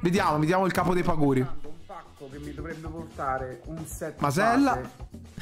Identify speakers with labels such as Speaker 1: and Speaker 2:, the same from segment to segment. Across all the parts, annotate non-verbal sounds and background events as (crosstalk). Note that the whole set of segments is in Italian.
Speaker 1: Vediamo, vediamo il capo dei paguri. Un pacco che mi dovrebbe portare un set Masella.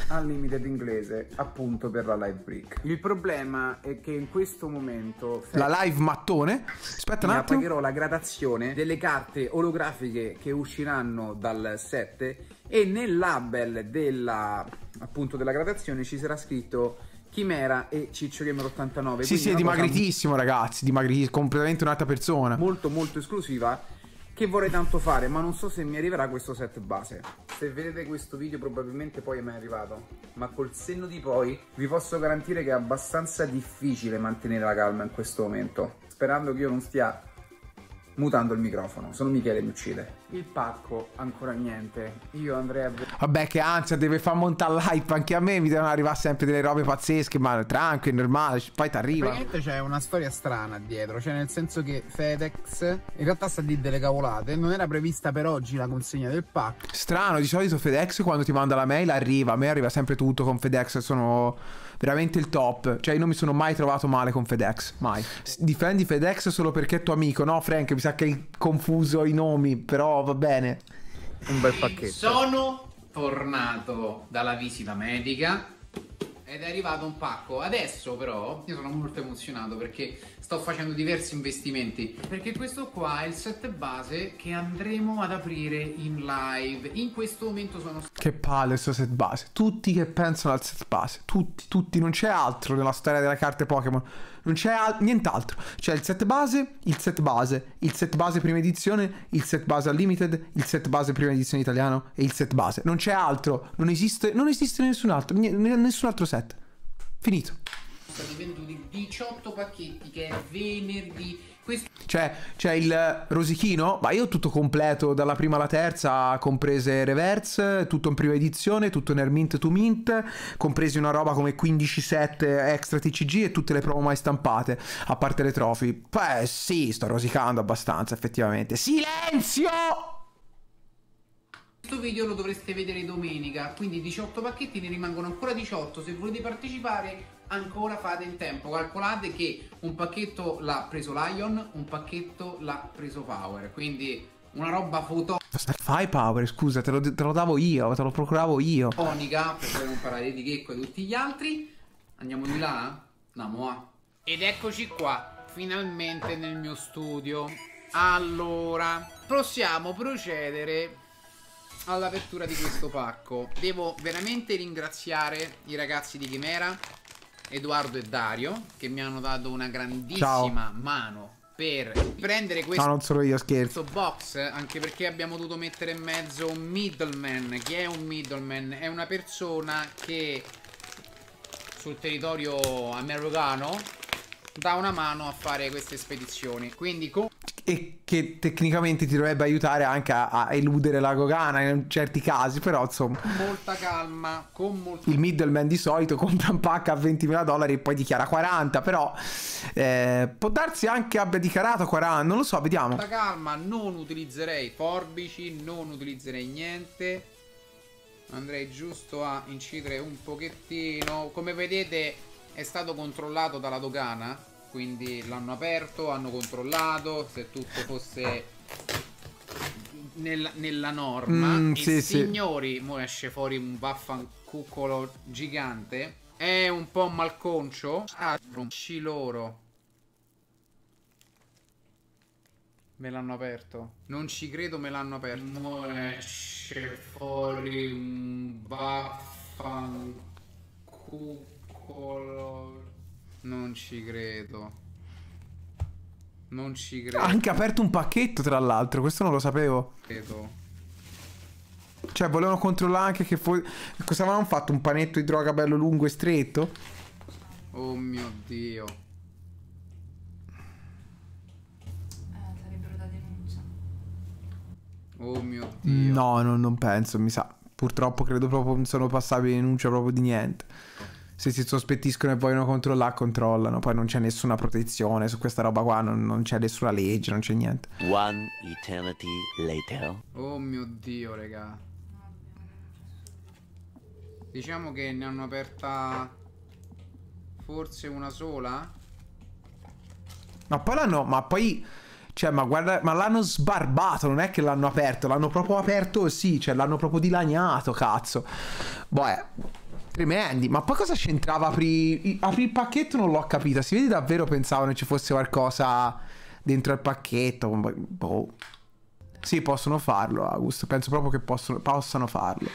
Speaker 2: al limite d'inglese, appunto per la live break. Il problema è che in questo momento la
Speaker 1: live mattone. Aspetta un attimo.
Speaker 2: Pagherò la gradazione delle carte olografiche che usciranno dal set e nel label della appunto della gradazione ci sarà scritto Chimera e Ciccio Gamer 89. Sì, sì, è dimagritissimo,
Speaker 1: cosa... ragazzi, dimagritissimo, completamente un'altra persona.
Speaker 2: Molto molto esclusiva che vorrei tanto fare, ma non so se mi arriverà questo set base. Se vedete questo video probabilmente poi è mai arrivato, ma col senno di poi vi posso garantire che è abbastanza difficile mantenere la calma in questo momento, sperando che io non stia mutando il microfono. Sono Michele mi uccide. Il pacco, ancora niente. Io andrei a... Vabbè, che ansia,
Speaker 1: deve far montare l'hype anche a me. Mi devono arrivare sempre delle robe pazzesche, ma tranquillo, normale. Poi ti arriva. Praticamente
Speaker 2: c'è una storia strana dietro. Cioè, nel senso che FedEx in realtà sta lì delle cavolate. Non era prevista per oggi la consegna del pacco.
Speaker 1: Strano, di solito FedEx quando ti manda la mail arriva. A me arriva sempre tutto con FedEx. Sono veramente il top. Cioè, io non mi sono mai trovato male con FedEx. Mai. Difendi FedEx solo perché è tuo amico, no, Frank? Mi sa che hai confuso i nomi, però va bene. Un
Speaker 2: bel pacchetto. Sono tornato dalla visita medica ed è arrivato un pacco. Adesso, però, io sono molto emozionato perché sto facendo diversi investimenti perché questo qua è il set base che andremo ad aprire in live in questo momento sono
Speaker 1: che palle questo set base tutti che pensano al set base tutti tutti non c'è altro nella storia delle carte Pokémon non c'è al- nient'altro c'è il set base il set base il set base prima edizione il set base unlimited il set base prima edizione italiano e il set base non c'è altro non esiste non esiste nessun altro n- nessun altro set finito stati
Speaker 2: venduti 18 pacchetti che è venerdì. Questo...
Speaker 1: Cioè, c'è il rosichino, ma io ho tutto completo, dalla prima alla terza, comprese reverse, tutto in prima edizione, tutto in Mint to Mint, compresi una roba come 15-7 extra TCG e tutte le promo mai stampate, a parte le trophy. Beh, sì, sto rosicando abbastanza, effettivamente.
Speaker 2: Silenzio! Questo video lo dovreste vedere domenica, quindi 18 pacchetti ne rimangono ancora 18, se volete partecipare ancora fate in tempo. Calcolate che un pacchetto l'ha preso Lion, un pacchetto l'ha preso Power. Quindi una roba foto
Speaker 1: Fai Power, scusa, te lo, te lo, davo io, te lo procuravo io.
Speaker 2: Monica per poi non parlare di Checco e tutti gli altri. Andiamo di là? Andiamo a. Ed eccoci qua, finalmente nel mio studio. Allora, possiamo procedere all'apertura di questo pacco. Devo veramente ringraziare i ragazzi di Chimera Edoardo e Dario che mi hanno dato una grandissima Ciao. mano per prendere questo,
Speaker 1: no, io, questo,
Speaker 2: box anche perché abbiamo dovuto mettere in mezzo un middleman chi è un middleman è una persona che sul territorio americano dà una mano a fare queste spedizioni quindi con
Speaker 1: e che tecnicamente ti dovrebbe aiutare anche a, a eludere la Gogana in certi casi, però insomma...
Speaker 2: Con molta calma, con molta... Il
Speaker 1: middleman di solito compra un pack a 20.000 dollari e poi dichiara 40, però eh, può darsi anche abbia dichiarato 40, non lo so, vediamo. Con molta
Speaker 2: calma, non utilizzerei forbici, non utilizzerei niente, andrei giusto a incidere un pochettino, come vedete è stato controllato dalla Dogana quindi l'hanno aperto, hanno controllato se tutto fosse nella, nella norma. Mm, e sì, signori, mo esce fuori un vaffancuccolo gigante. È un po' malconcio. Ah, romci loro. Me l'hanno aperto. Non ci credo, me l'hanno aperto. Mo esce fuori un vaffancuccolo non ci credo. Non ci credo. Ha anche
Speaker 1: aperto un pacchetto, tra l'altro, questo non lo sapevo.
Speaker 2: Credo.
Speaker 1: Cioè, volevano controllare anche che fosse... Cosa avevano fatto? Un panetto di droga bello lungo e stretto?
Speaker 2: Oh mio Dio. Eh, sarebbero da denuncia. Oh mio
Speaker 1: Dio. No, non, non penso, mi sa. Purtroppo credo proprio non sono passabili denuncia proprio di niente se si sospettiscono e vogliono controllare, controllano. Poi non c'è nessuna protezione su questa roba qua, non, non c'è nessuna legge, non c'è niente. One eternity later.
Speaker 2: Oh mio dio, raga. Diciamo che ne hanno aperta forse una sola.
Speaker 1: Ma poi l'hanno, ma poi... Cioè, ma guarda, ma l'hanno sbarbato, non è che l'hanno aperto, l'hanno proprio aperto, sì, cioè l'hanno proprio dilaniato, cazzo. Boh, eh. Tremendi, ma poi cosa c'entrava apri... apri il pacchetto? Non l'ho capito. Si vede davvero pensavano ci fosse qualcosa dentro il pacchetto. Boh, boh. Sì, possono farlo, Augusto. Penso proprio che possono... possano farlo.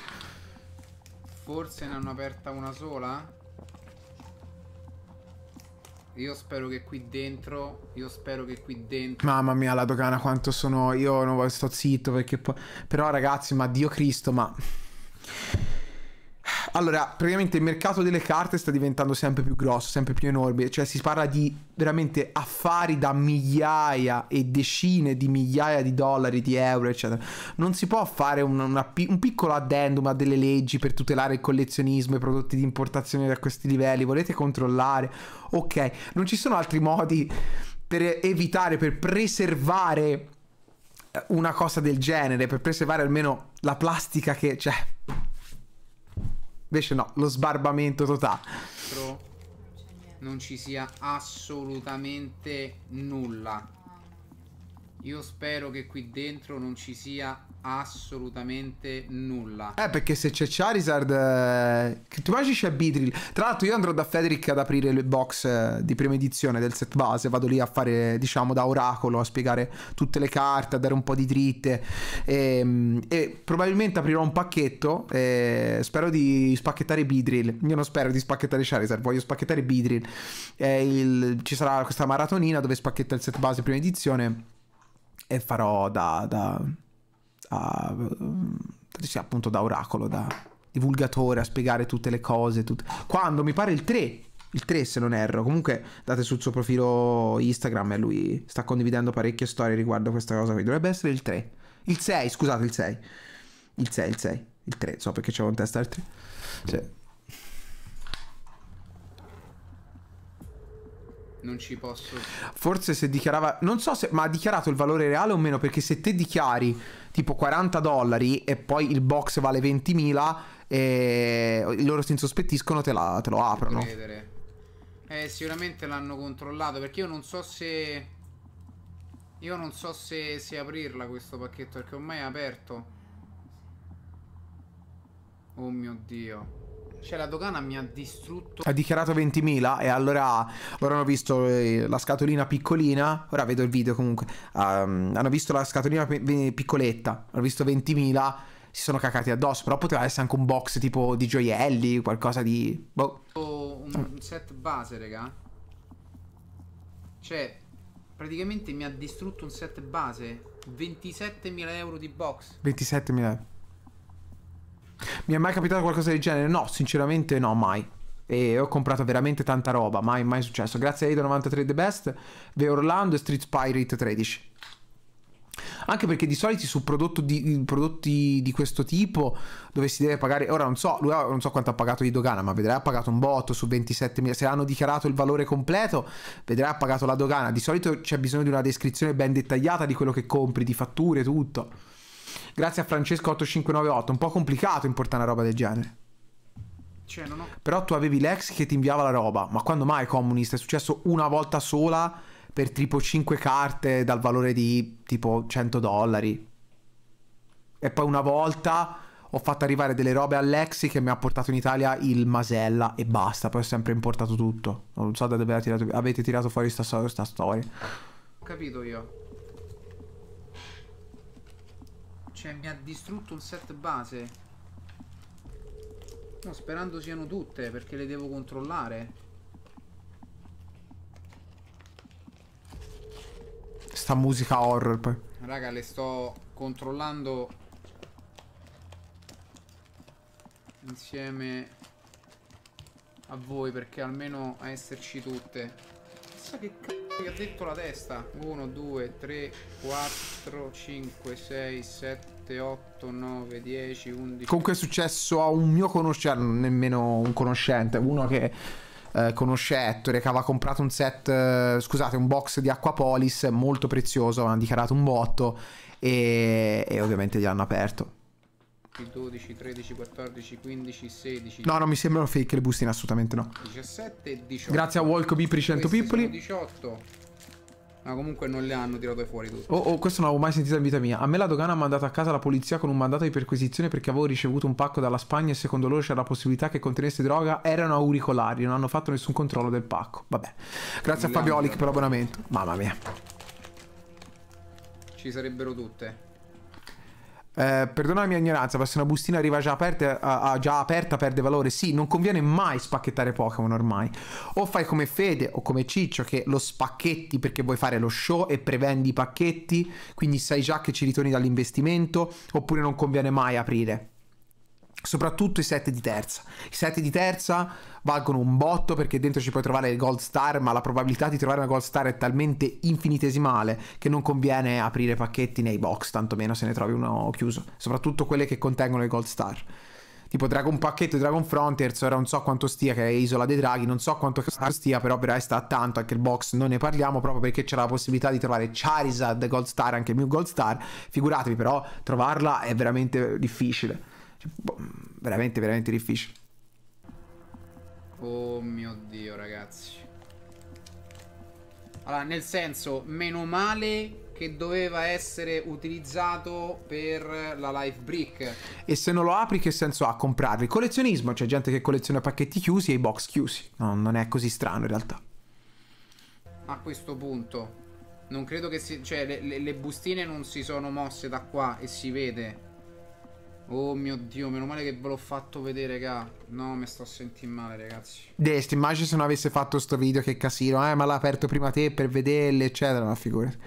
Speaker 2: Forse ne hanno aperta una sola? Io spero che qui dentro. Io spero che qui dentro.
Speaker 1: Mamma mia, la dogana quanto sono. Io non sto zitto perché poi. Però, ragazzi, ma Dio Cristo, ma. Allora, praticamente il mercato delle carte sta diventando sempre più grosso, sempre più enorme, cioè si parla di veramente affari da migliaia e decine di migliaia di dollari, di euro, eccetera. Non si può fare una, una, un piccolo addendum a delle leggi per tutelare il collezionismo e i prodotti di importazione da questi livelli, volete controllare? Ok, non ci sono altri modi per evitare, per preservare eh, una cosa del genere, per preservare almeno la plastica che c'è. Cioè, Invece no, lo sbarbamento totale.
Speaker 2: Non ci sia assolutamente nulla. Io spero che qui dentro non ci sia assolutamente nulla. Eh,
Speaker 1: perché se c'è Charizard. Eh... Tu immagini c'è Bidrill. Tra l'altro, io andrò da Federic ad aprire le box eh, di prima edizione del set base. Vado lì a fare, diciamo, da oracolo a spiegare tutte le carte, a dare un po' di dritte. E, ehm, e probabilmente aprirò un pacchetto. E eh, spero di spacchettare Bidrill. Io non spero di spacchettare Charizard, voglio spacchettare Bidrill. Il... ci sarà questa maratonina dove spacchetta il set base prima edizione. E farò da... da a, ehm, appunto da oracolo, da divulgatore a spiegare tutte le cose. Tut... Quando mi pare il 3, il 3 se non erro, comunque date sul suo profilo Instagram e lui sta condividendo parecchie storie riguardo a questa cosa qui. Dovrebbe essere il 3, il 6, scusate, il 6, il 6, il 6, il 3, so perché c'avevo in testa il 3. Sì.
Speaker 2: Non ci posso.
Speaker 1: Forse se dichiarava. Non so se. Ma ha dichiarato il valore reale o meno? Perché se te dichiari tipo 40 dollari e poi il box vale 20.000 e eh, loro si insospettiscono, te, la... te lo aprono.
Speaker 2: Eh, sicuramente l'hanno controllato. Perché io non so se. Io non so se, se aprirla questo pacchetto. Perché ormai è aperto. Oh mio dio. Cioè la dogana mi ha distrutto. Ha dichiarato
Speaker 1: 20.000 e allora ora hanno visto eh, la scatolina piccolina. Ora vedo il video comunque. Um, hanno visto la scatolina piccoletta. Hanno visto 20.000. Si sono cacati addosso. Però poteva essere anche un box tipo di gioielli. Qualcosa di. Boh.
Speaker 2: Un ah. set base, raga. Cioè, praticamente mi ha distrutto un set base. 27.000 euro di box.
Speaker 1: 27.000 euro. Mi è mai capitato qualcosa del genere? No, sinceramente no, mai. E ho comprato veramente tanta roba, mai, mai successo. Grazie a Edo93 The Best, The Orlando e Street Pirate 13. Anche perché di solito su di, prodotti di questo tipo dove si deve pagare, ora non so, lui non so quanto ha pagato di dogana, ma vedrai ha pagato un botto su 27.000, se hanno dichiarato il valore completo, vedrai ha pagato la dogana. Di solito c'è bisogno di una descrizione ben dettagliata di quello che compri, di fatture, tutto. Grazie a Francesco8598. Un po' complicato importare una roba del genere. Cioè, ho... Però tu avevi l'ex che ti inviava la roba. Ma quando mai comunista? È successo una volta sola per tipo 5 carte dal valore di tipo 100 dollari. E poi una volta ho fatto arrivare delle robe a Lexi che mi ha portato in Italia il Masella e basta. Poi ho sempre importato tutto. Non so da dove tirato... avete tirato fuori questa storia.
Speaker 2: Ho capito io. Cioè mi ha distrutto un set base No sperando siano tutte Perché le devo controllare
Speaker 1: Sta musica horror poi
Speaker 2: Raga le sto controllando Insieme a voi Perché almeno a esserci tutte chissà che cazzo gli ha detto la testa. 1, 2, 3, 4, 5, 6, 7, 8, 9, 10, 11. Comunque
Speaker 1: è successo a un mio conoscente, nemmeno un conoscente, uno che eh, conosce Ettore, che aveva comprato un set, eh, scusate, un box di Aquapolis molto prezioso, hanno dichiarato un botto e, e ovviamente gli hanno aperto.
Speaker 2: 12, 13, 14, 15, 16. No, no, mi sembrano
Speaker 1: fake le bustine, assolutamente no.
Speaker 2: 17 18. Grazie a Walco i 100 pippoli. 18. Ma comunque non le hanno tirate fuori tutte.
Speaker 1: Oh, oh, questo non l'avevo mai sentito in vita mia. A me la dogana ha mandato a casa la polizia con un mandato di perquisizione perché avevo ricevuto un pacco dalla Spagna e secondo loro c'era la possibilità che contenesse droga. Erano auricolari, non hanno fatto nessun controllo del pacco. Vabbè. Grazie Milano. a Fabio per l'abbonamento. Mamma mia.
Speaker 2: Ci sarebbero tutte.
Speaker 1: Eh, perdona la mia ignoranza, ma se una bustina arriva già aperta, eh, a, a, già aperta perde valore. Sì, non conviene mai spacchettare Pokémon ormai. O fai come Fede o come Ciccio che lo spacchetti perché vuoi fare lo show e prevendi i pacchetti, quindi sai già che ci ritorni dall'investimento, oppure non conviene mai aprire soprattutto i set di terza. I set di terza valgono un botto perché dentro ci puoi trovare il gold star, ma la probabilità di trovare una gold star è talmente infinitesimale che non conviene aprire pacchetti nei box, tantomeno se ne trovi uno chiuso, soprattutto quelle che contengono le gold star. Tipo Dragon Pacchetto Dragon Frontiers, ora non so quanto stia, che è Isola dei Draghi, non so quanto stia, però per sta tanto, anche il box non ne parliamo, proprio perché c'è la possibilità di trovare Charizard Gold Star, anche il mio Gold Star, figuratevi però, trovarla è veramente difficile. Boh, veramente, veramente difficile.
Speaker 2: Oh mio Dio, ragazzi. Allora, nel senso, meno male che doveva essere utilizzato per la live brick.
Speaker 1: E se non lo apri, che senso ha comprarli? Collezionismo, c'è gente che colleziona pacchetti chiusi e i box chiusi. No, non è così strano in realtà.
Speaker 2: A questo punto, non credo che si... Cioè, le, le, le bustine non si sono mosse da qua e si vede. Oh mio dio, meno male che ve l'ho fatto vedere, raga. No, mi sto sentendo male, ragazzi.
Speaker 1: Desti, immagino se non avesse fatto sto video che casino, eh, ma l'ha aperto prima te per vederle, eccetera, ma figurati.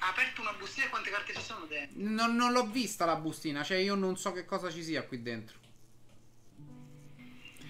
Speaker 2: Ha aperto una bustina e quante carte ci sono dentro? Non, non l'ho vista la bustina, cioè io non so che cosa ci sia qui dentro.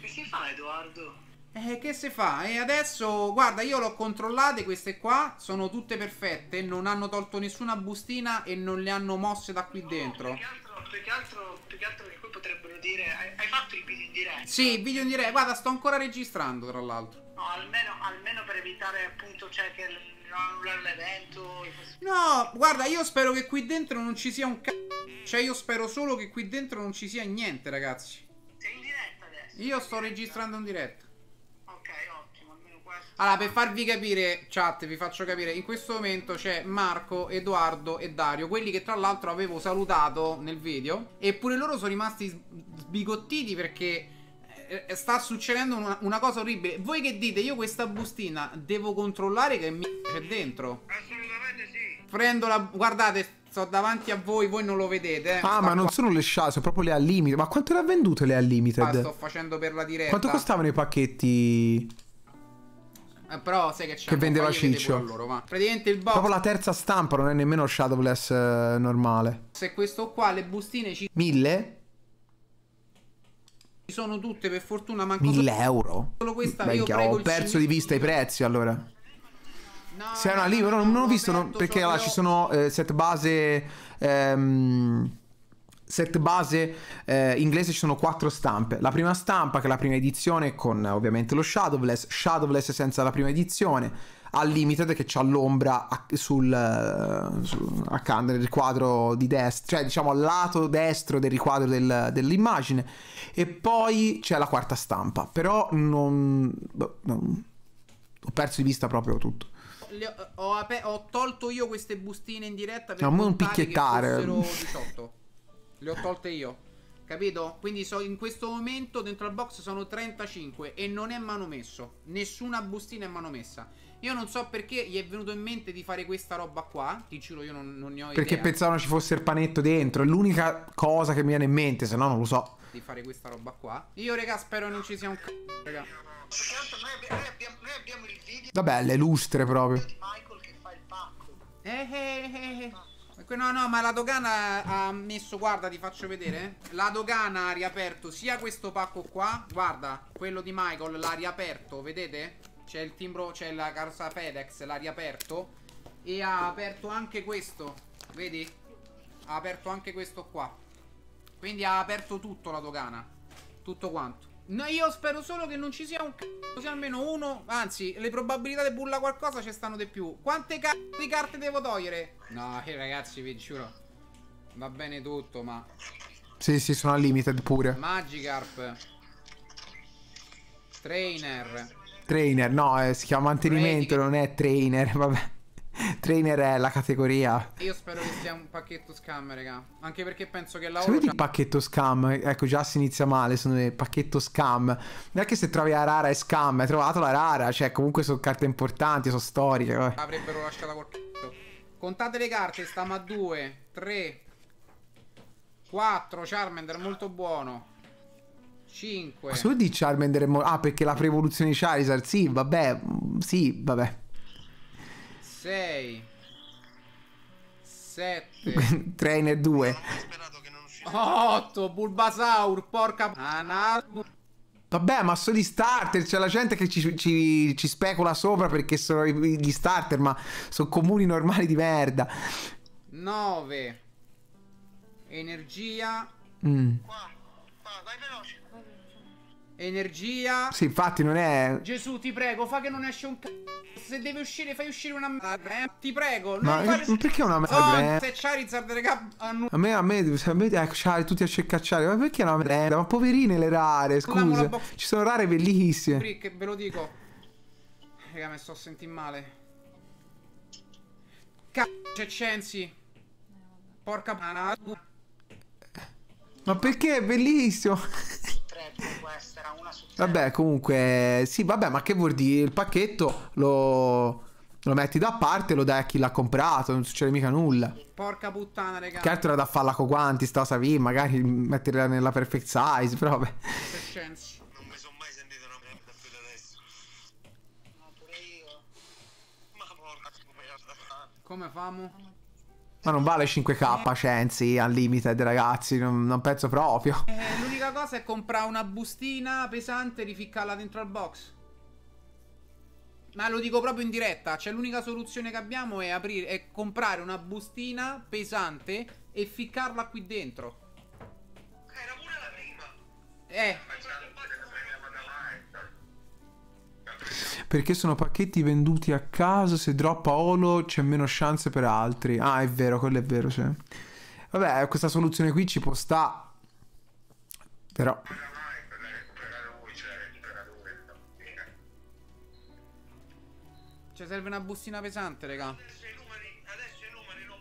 Speaker 2: Che si fa, Edoardo? Eh, che si fa? E eh, adesso, guarda, io l'ho controllate queste qua, sono tutte perfette, non hanno tolto nessuna bustina e non le hanno mosse da qui no, dentro. Più che, altro, più, che altro, più che altro che qui potrebbero dire, hai, hai fatto il video in diretta? Sì, il video in diretta, guarda, sto ancora registrando tra l'altro. No, almeno, almeno per evitare appunto, cioè che non annullare l'evento. No, guarda, io spero che qui dentro non ci sia un c***o. Cioè io spero solo che qui dentro non ci sia niente, ragazzi. Sei in diretta adesso? Io sto registrando in diretta. Allora, per farvi capire, chat, vi faccio capire, in questo momento c'è Marco, Edoardo e Dario, quelli che tra l'altro avevo salutato nel video, eppure loro sono rimasti sbigottiti perché eh, sta succedendo una, una, cosa orribile. Voi che dite? Io questa bustina devo controllare che mi c'è dentro. Assolutamente sì. Prendo la. Guardate, sto davanti a voi, voi non lo vedete. Eh. Ah, sta ma non sono
Speaker 1: le scià, sono proprio le al limite. Ma quanto le ha vendute le al limite? Ah, sto facendo
Speaker 2: per la diretta. Quanto
Speaker 1: costavano i pacchetti?
Speaker 2: Eh, però sai che c'è. Che vendeva Ciccio. Loro, ma. Praticamente il box. Proprio
Speaker 1: la terza stampa non è nemmeno Shadowless eh, normale.
Speaker 2: Se questo qua, le bustine ci.
Speaker 1: mille
Speaker 2: Ci sono tutte, per fortuna mancano. 1000 solo...
Speaker 1: euro? Solo questa Venga, io ho perso di vista i prezzi allora. No, Se era lì, però non, ho visto. No, perché là, ci sono eh, set base. Ehm set base eh, inglese ci sono quattro stampe. La prima stampa, che è la prima edizione, con eh, ovviamente lo Shadowless, Shadowless senza la prima edizione, Unlimited che c'ha l'ombra sul, eh, sul accanto nel riquadro di destra, cioè diciamo al lato destro del riquadro del, dell'immagine. E poi c'è la quarta stampa, però non, boh, non, ho perso di vista proprio tutto.
Speaker 2: Ho, ho, ho, tolto io queste bustine in diretta per no, non picchiettare. che 18. Le ho tolte io. Capito? Quindi so, in questo momento dentro al box sono 35 e non è manomesso. Nessuna bustina è manomessa. Io non so perché gli è venuto in mente di fare questa roba qua. Ti giuro, io non, non ne ho idea. Perché pensavano
Speaker 1: ci fosse il panetto dentro. È l'unica cosa che mi viene in mente, se no non lo so.
Speaker 2: Di fare questa roba qua. Io, raga, spero non ci sia un c***o, raga.
Speaker 1: Vabbè, le lustre proprio.
Speaker 2: Eh, eh, eh, eh. No, no, ma la dogana ha messo, guarda, ti faccio vedere. Eh. La dogana ha riaperto sia questo pacco qua, guarda, quello di Michael l'ha riaperto, vedete? C'è il timbro, c'è la carrossa FedEx, l'ha riaperto. E ha aperto anche questo, vedi? Ha aperto anche questo qua. Quindi ha aperto tutto la dogana. Tutto quanto. No, io spero solo che non ci sia un c***o, così almeno uno, anzi, le probabilità di bulla qualcosa ci stanno di più. Quante c***o di carte devo togliere? No, eh, ragazzi, vi giuro, va bene tutto, ma...
Speaker 1: Sì, sì, sono al limited pure.
Speaker 2: Magikarp. Trainer.
Speaker 1: Trainer, no, eh, si chiama mantenimento, Medic non è trainer, (laughs) vabbè. Trainer è la categoria.
Speaker 2: Io spero che sia un pacchetto scam, raga. Anche perché penso che la Se vedi il
Speaker 1: pacchetto scam, ecco già si inizia male, sono il pacchetto scam. Non è che se trovi la rara è scam, hai trovato la rara, cioè comunque sono carte importanti, sono storiche.
Speaker 2: Avrebbero lasciata col c***o. Contate le carte, stiamo a 2, 3, 4, Charmander molto buono. 5. Ma solo di
Speaker 1: Charmander è molto... Ah, perché la pre-evoluzione di Charizard, sì, vabbè, mm, sì, vabbè.
Speaker 2: 6 7
Speaker 1: (laughs) Trainer 2
Speaker 2: 8 Bulbasaur Porca Anar
Speaker 1: Vabbè, ma sono gli starter, c'è la gente che ci, ci, ci, specula sopra perché sono gli starter, ma sono comuni normali di merda.
Speaker 2: 9. Energia.
Speaker 1: Mm. Qua, qua, vai
Speaker 2: veloce. Energia. Sì,
Speaker 1: infatti non è.
Speaker 2: Gesù, ti prego, fa che non esce un cazzo. Se deve uscire, fai uscire una merda. Eh? Ti prego. Ma fare... perché una merda? Oh, se Charizard, raga. A me, a me,
Speaker 1: a me, a eh, Charizard, tutti a cercacciare. Ma perché una merda? Ma poverine le rare, scusa. Ci sono rare bellissime.
Speaker 2: Frick, ve lo dico. Raga, mi sto sentendo male. Cazzo, c'è Censi. Porca pana.
Speaker 1: Ma perché è bellissimo? essere una su Vabbè, comunque, sì, vabbè, ma che vuol dire? Il pacchetto lo, lo metti da parte e lo dai a chi l'ha comprato, non succede mica nulla.
Speaker 2: Porca puttana, raga. Che altro era da farla con
Speaker 1: guanti, sta cosa magari metterla nella perfect size, però vabbè.
Speaker 2: Non mi sono mai sentito una merda più adesso. No, pure io. Ma porca, come famo?
Speaker 1: Ma non vale 5k, eh. Cenzi, al limite, ragazzi, non, non, penso proprio.
Speaker 2: Eh, l'unica cosa è comprare una bustina pesante e rificcarla dentro al box. Ma lo dico proprio in diretta, cioè l'unica soluzione che abbiamo è, aprire, è comprare una bustina pesante e ficcarla qui dentro. Era pure la prima. Eh.
Speaker 1: perché sono pacchetti venduti a caso, se droppa Olo c'è meno chance per altri. Ah, è vero, quello è vero, sì. Vabbè, questa soluzione qui ci può sta. Però...
Speaker 2: Cioè serve una bustina pesante, raga.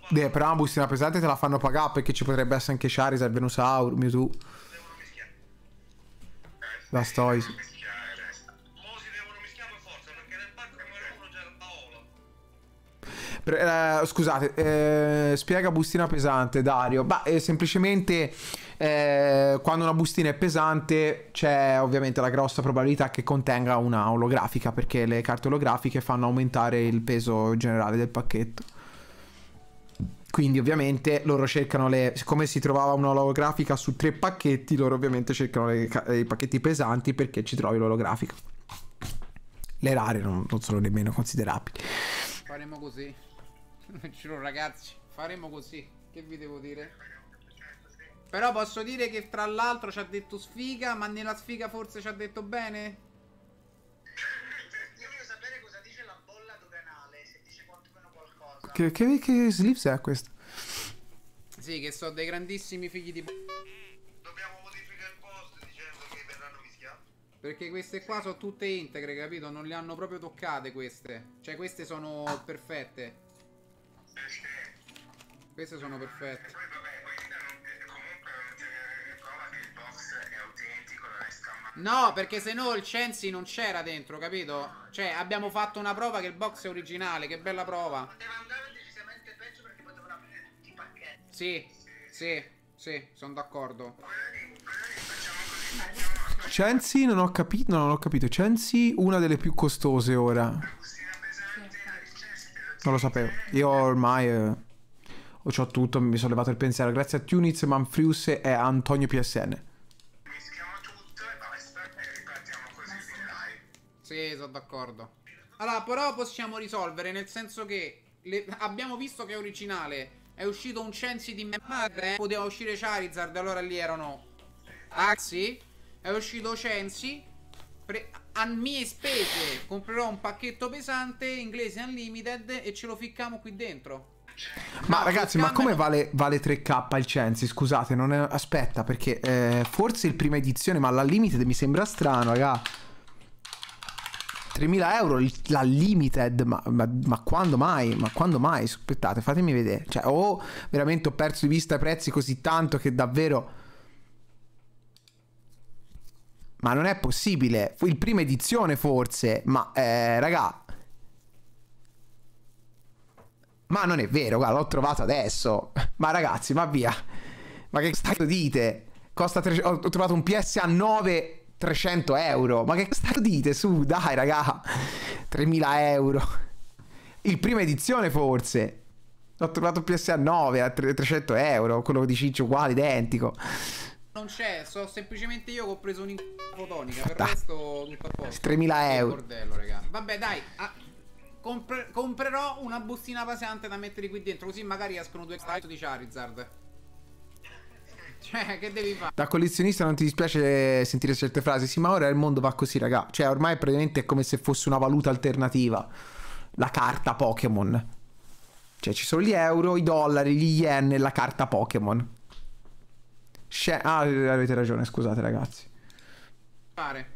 Speaker 1: Beh, però una bustina pesante te la fanno pagare perché ci potrebbe essere anche Charizard, Venusaur, Mewtwo. Blastoise. Eh, scusate, eh, spiega bustina pesante, Dario. Beh, eh, semplicemente eh, quando una bustina è pesante c'è ovviamente la grossa probabilità che contenga una olografica, perché le carte olografiche fanno aumentare il peso generale del pacchetto. Quindi ovviamente loro cercano le... siccome si trovava una olografica su tre pacchetti, loro ovviamente cercano le, i pacchetti pesanti perché ci trovi l'olografica. Le rare non, non sono nemmeno considerabili.
Speaker 2: Faremo così. Non ce l'ho ragazzi, faremo così. Che vi devo dire? Però posso dire che tra l'altro ci ha detto sfiga, ma nella sfiga forse ci ha detto bene? (laughs) Io voglio sapere cosa dice la bolla doganale, se dice quantomeno qualcosa.
Speaker 1: Che, che, che slips è questo?
Speaker 2: Sì, che sono dei grandissimi figli di... Dobbiamo modificare il post dicendo che verranno mischiati. Perché queste qua sono tutte integre, capito? Non le hanno proprio toccate queste. Cioè queste sono perfette. Queste sono perfette. Poi vabbè, poi non, comunque prova che il box è autentico, non è scammato. No, perché se no il Censi non c'era dentro, capito? Cioè, abbiamo fatto una prova che il box è originale, che bella prova. Poteva andare decisamente peggio perché potevano aprire tutti i pacchetti. Sì, sì, sì, sono d'accordo.
Speaker 1: Censi non ho capito, non ho capito. Censi una delle più costose ora. Non lo sapevo. Io ormai eh, ho tutto, mi sono levato il pensiero. Grazie a Tuniz, Manfrius e Antonio PSN. Mischiamo tutto e basta
Speaker 2: e ripartiamo così fin Sì, sono d'accordo. Allora, però possiamo risolvere, nel senso che le... abbiamo visto che è originale. È uscito un Censi di madre, eh? poteva uscire Charizard, allora lì erano Axi. Ah, è uscito Censi. Pre a mie spese comprerò un pacchetto pesante inglese unlimited e ce lo ficchiamo qui dentro.
Speaker 1: Ma no, ah, ragazzi, ma come vale, vale 3k il Censi? Scusate, non è... aspetta, perché eh, forse il prima edizione, ma la limited mi sembra strano, raga. 3000 euro la limited, ma, ma, ma, quando mai? Ma quando mai? Aspettate, fatemi vedere. Cioè, o oh, veramente ho perso di vista i prezzi così tanto che davvero ma non è possibile. Fu il prima edizione forse. Ma eh, raga. Ma non è vero, guarda, l'ho trovato adesso. Ma ragazzi, ma via. Ma che cazzo dite? Costa tre... ho trovato un PS a 9 300 euro. Ma che cazzo dite? Su, dai, raga. 3000 euro. Il prima edizione forse. Ho trovato un PS a 9 a 300 euro. Quello di Ciccio uguale, identico.
Speaker 2: Non c'è, so semplicemente io che ho preso un'infotonica. Per da. resto tutto a posto. 3000 euro. Bordello, raga. Vabbè, dai. Ah, compre comprerò una bustina pesante da mettere qui dentro. Così magari escono due extra di Charizard. Cioè, che devi fare?
Speaker 1: Da collezionista non ti dispiace sentire certe frasi. Sì, ma ora il mondo va così, raga. Cioè, ormai praticamente è come se fosse una valuta alternativa. La carta Pokémon. Cioè, ci sono gli euro, i dollari, gli yen e la carta Pokémon. Sce ah, avete ragione, scusate ragazzi.
Speaker 2: Pare.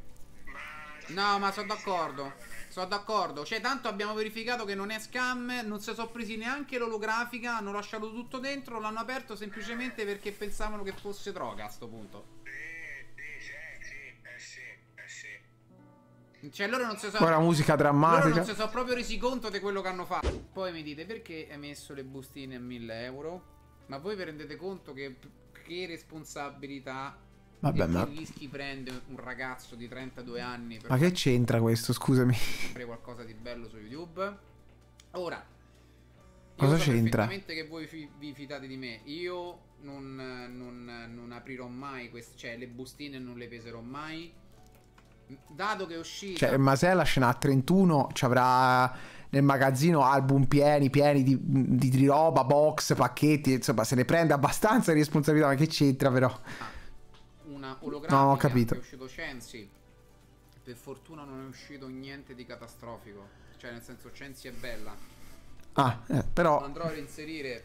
Speaker 2: No, ma sono d'accordo. Sono d'accordo. Cioè, tanto abbiamo verificato che non è scam, non si sono presi neanche l'olografica, hanno lasciato tutto dentro, l'hanno aperto semplicemente perché pensavano che fosse droga a sto punto. Cioè loro non si sono Ora musica drammatica Loro non si sono proprio resi conto di quello che hanno fatto Poi mi dite perché hai messo le bustine a 1000 euro Ma voi vi rendete conto che che responsabilità Vabbè, ma... rischi prende un ragazzo di 32 anni? ma che c'entra
Speaker 1: questo? Scusami.
Speaker 2: Fare qualcosa di bello su YouTube. Ora,
Speaker 1: cosa so c'entra? Esattamente
Speaker 2: che voi fi- vi fidate di me. Io non, non, non aprirò mai queste, cioè le bustine non le peserò mai Dato che è uscita. Cioè,
Speaker 1: ma se la scena a 31, ci avrà nel magazzino album pieni, pieni di, di, roba, box, pacchetti, insomma se ne prende abbastanza responsabilità, ma che c'entra però? Ah,
Speaker 2: una ologramma no, ho capito. è uscito Censi, per fortuna non è uscito niente di catastrofico, cioè nel senso Censi è bella. Ah, eh, però... Andrò a reinserire...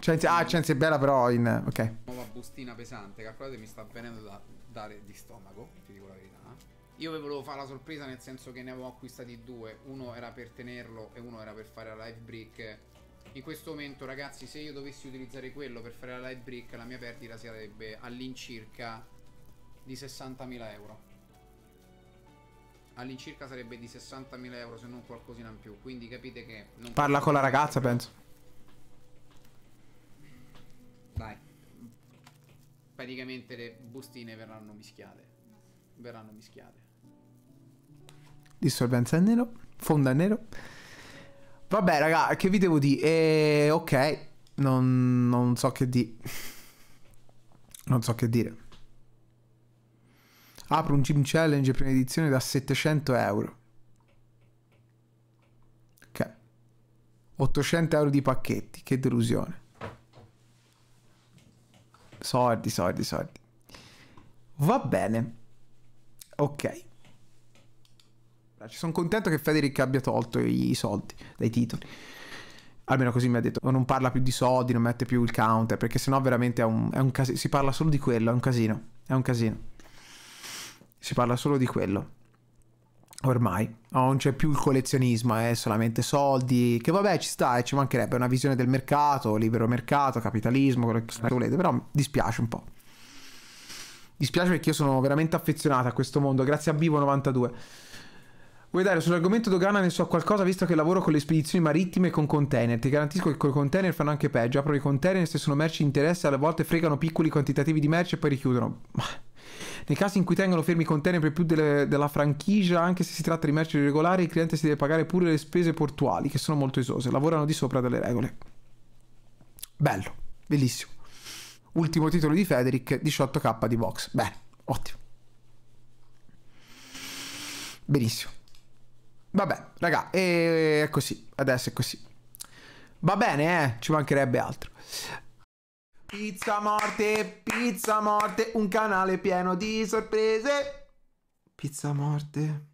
Speaker 1: Censi, ah, Censi è bella però in... ok.
Speaker 2: Nuova bustina pesante, calcolate mi sta venendo da dare di stomaco, ti dico la verità. Eh. Io ve volevo fare la sorpresa nel senso che ne avevo acquistati due, uno era per tenerlo e uno era per fare la live break. In questo momento ragazzi se io dovessi utilizzare quello per fare la live break, la mia perdita sarebbe all'incirca di 60.000 euro. All'incirca sarebbe di 60.000 euro se non qualcosina in più, quindi capite che... Parla con la ragazza penso. Dai. Praticamente le bustine verranno mischiate. Verranno mischiate
Speaker 1: dissolvenza è nero, fonda è nero. Vabbè, raga, che vi devo dire? Eh, ok, non, non so che dire. Non so che dire. Apro un gym challenge prima edizione da 700 euro. Ok. 800 euro di pacchetti, che delusione. Sordi, soldi, soldi. Va bene. Ok. Ci sono contento che Federic abbia tolto i soldi dai titoli. Almeno così mi ha detto. Non parla più di soldi, non mette più il counter, perché sennò veramente è un, un casino. Si parla solo di quello, è un casino. È un casino. Si parla solo di quello. Ormai non c'è più il collezionismo, è eh, solamente soldi. Che vabbè, ci sta e eh, ci mancherebbe una visione del mercato, libero mercato, capitalismo, quello che eh. volete. Però mi dispiace un po'. Dispiace perché io sono veramente affezionato a questo mondo, grazie a Vivo92. Vuoi dare sull'argomento dogana ne so qualcosa visto che lavoro con le spedizioni marittime e con container. Ti garantisco che con container fanno anche peggio. Apro i container se sono merci di interesse, alle volte fregano piccoli quantitativi di merci e poi richiudono. Nei casi in cui tengono fermi i container per più delle, della franchigia, anche se si tratta di merci irregolari, il cliente si deve pagare pure le spese portuali, che sono molto esose. Lavorano di sopra delle regole. Bello, bellissimo. Ultimo titolo di Federic, 18k di box. Beh, ottimo. Benissimo. Vabbè, raga, è così. Adesso è così. Va bene, eh? Ci mancherebbe altro. Pizza morte, pizza morte,
Speaker 2: un canale pieno di sorprese. Pizza morte.